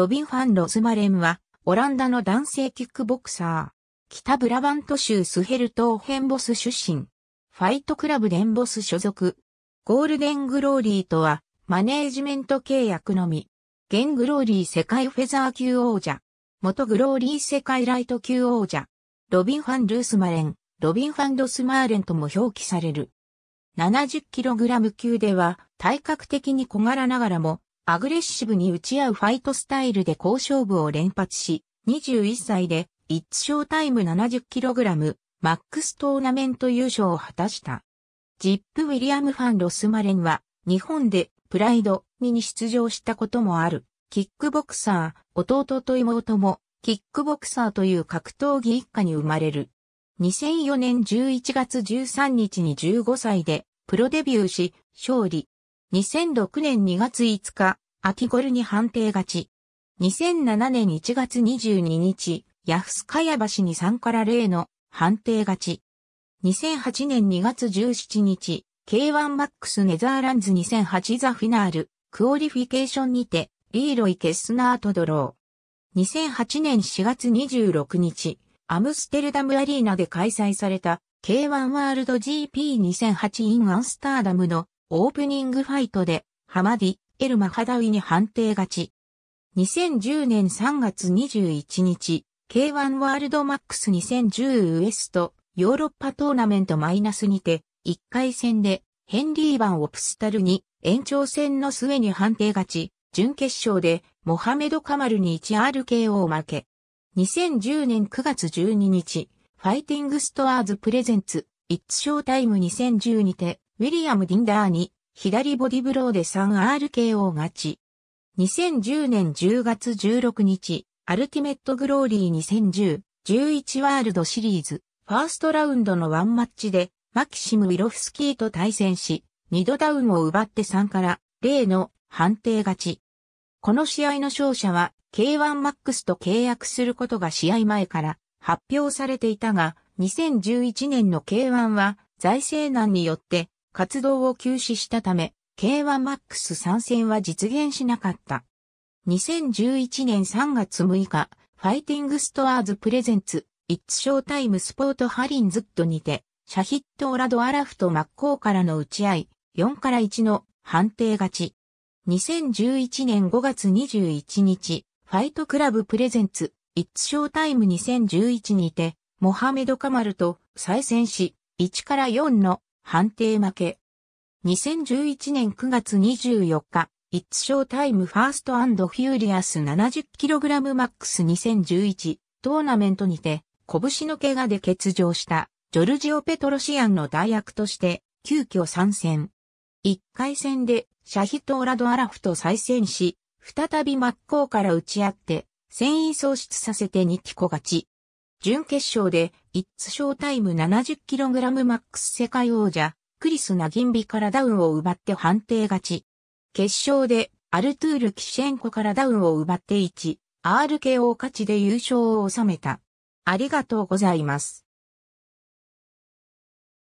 ロビン・ファン・ロズマレンは、オランダの男性キックボクサー。北ブラバント州スヘルトーヘンボス出身。ファイトクラブデンボス所属。ゴールデングローリーとは、マネージメント契約のみ。ゲングローリー世界フェザー級王者。元グローリー世界ライト級王者。ロビン・ファン・ルースマレン。ロビン・ファン・ロスマーレンとも表記される。70kg 級では、体格的に小柄ながらも、アグレッシブに打ち合うファイトスタイルで好勝負を連発し、21歳で、イッツショータイム 70kg、マックストーナメント優勝を果たした。ジップ・ウィリアム・ファン・ロスマレンは、日本で、プライド2に出場したこともある、キックボクサー、弟と妹も、キックボクサーという格闘技一家に生まれる。2004年11月13日に15歳で、プロデビューし、勝利、2006年2月5日、秋ゴルに判定勝ち。2007年1月22日、ヤフスカヤ橋に3から0の判定勝ち。2008年2月17日、K1 マックスネザーランズ2008ザフィナール、クオリフィケーションにて、リーロイ・ケスナートドロー。2008年4月26日、アムステルダムアリーナで開催された K1 ワールド GP2008 インアンスターダムのオープニングファイトで、ハマディ、エル・マハダウィに判定勝ち。2010年3月21日、K1 ワールドマックス2 0 1 0ウエストヨーロッパトーナメントマイナスにて、1回戦でヘンリー・バン・オプスタルに延長戦の末に判定勝ち、準決勝でモハメド・カマルに 1RKO を負け。2010年9月12日、ファイティングストアーズプレゼンツ、イッツショータイム2010にて、ウィリアム・ディンダーに左ボディブローで 3RKO 勝ち。2010年10月16日、アルティメットグローリー2010-11ワールドシリーズ、ファーストラウンドのワンマッチで、マキシム・ウィロフスキーと対戦し、2度ダウンを奪って3から0の判定勝ち。この試合の勝者は K1MAX と契約することが試合前から発表されていたが、2011年の K1 は財政難によって活動を休止したため、K1MAX 参戦は実現しなかった。2011年3月6日、ファイティングストアーズプレゼンツ、イッツショータイムスポートハリンズットにて、シャヒット・オラド・アラフと真っ向からの打ち合い、4から1の判定勝ち。2011年5月21日、ファイトクラブプレゼンツ、イッツショータイム2011にて、モハメド・カマルと再戦し、1から4の判定負け。2011年9月24日、It's Showtime First and Furious 70kg Max 2011トーナメントにて、拳の怪我で欠場したジョルジオ・ペトロシアンの代役として、急遽参戦。1回戦でシャヒトオラド・アラフと再戦し、再び真っ向から打ち合って、戦意喪失させて2機こ勝ち。準決勝でイッツショータイム 70kg マックス世界王者、クリス・ナギンビからダウンを奪って判定勝ち。決勝で、アルトゥール・キシェンコからダウンを奪って1、RKO 勝ちで優勝を収めた。ありがとうございます。